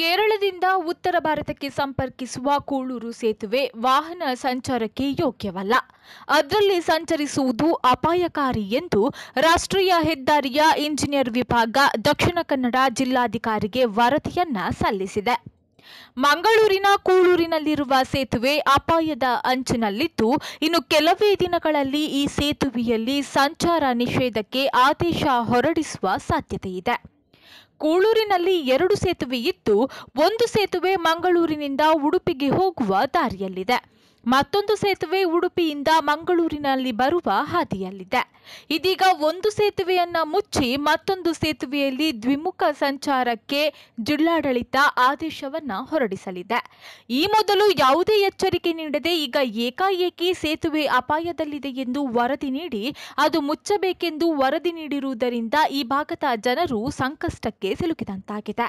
ಕೇರಳದಿಂದ ಉತ್ತರ ಭಾರತಕ್ಕೆ ಸಂಪರ್ಕಿಸುವ ಕೂಳೂರು ಸೇತುವೆ ವಾಹನ ಸಂಚಾರಕ್ಕೆ ಯೋಗ್ಯವಲ್ಲ ಅದರಲ್ಲಿ ಸಂಚರಿಸುವುದು ಅಪಾಯಕಾರಿ ಎಂದು ರಾಷ್ಟ್ರೀಯ ಹೆದ್ದಾರಿಯ ಇಂಜಿನಿಯರ್ ವಿಭಾಗ ದಕ್ಷಿಣ ಕನ್ನಡ ಜಿಲ್ಲಾಧಿಕಾರಿಗೆ ವರದಿಯನ್ನ ಸಲ್ಲಿಸಿದೆ ಮಂಗಳೂರಿನ ಕೂಳೂರಿನಲ್ಲಿರುವ ಸೇತುವೆ ಅಪಾಯದ ಅಂಚಿನಲ್ಲಿದ್ದು ಇನ್ನು ಕೆಲವೇ ದಿನಗಳಲ್ಲಿ ಈ ಸೇತುವೆಯಲ್ಲಿ ಸಂಚಾರ ನಿಷೇಧಕ್ಕೆ ಆದೇಶ ಹೊರಡಿಸುವ ಸಾಧ್ಯತೆಯಿದೆ ಕೂಳೂರಿನಲ್ಲಿ ಎರಡು ಸೇತುವೆ ಇದ್ದು ಒಂದು ಸೇತುವೆ ಮಂಗಳೂರಿನಿಂದ ಉಡುಪಿಗೆ ಹೋಗುವ ದಾರಿಯಲ್ಲಿದೆ ಮತ್ತೊಂದು ಸೇತುವೆ ಉಡುಪಿಯಿಂದ ಮಂಗಳೂರಿನಲ್ಲಿ ಬರುವ ಹಾದಿಯಲ್ಲಿದೆ ಇದೀಗ ಒಂದು ಸೇತುವೆಯನ್ನ ಮುಚ್ಚಿ ಮತ್ತೊಂದು ಸೇತುವೆಯಲ್ಲಿ ದ್ವಿಮುಖ ಸಂಚಾರಕ್ಕೆ ಜಿಲ್ಲಾಡಳಿತ ಆದೇಶವನ್ನ ಹೊರಡಿಸಲಿದೆ ಈ ಮೊದಲು ಯಾವುದೇ ಎಚ್ಚರಿಕೆ ನೀಡದೆ ಈಗ ಏಕಾಏಕಿ ಸೇತುವೆ ಅಪಾಯದಲ್ಲಿದೆ ಎಂದು ವರದಿ ನೀಡಿ ಅದು ಮುಚ್ಚಬೇಕೆಂದು ವರದಿ ನೀಡಿರುವುದರಿಂದ ಈ ಭಾಗದ ಜನರು ಸಂಕಷ್ಟಕ್ಕೆ ಸಿಲುಕಿದಂತಾಗಿದೆ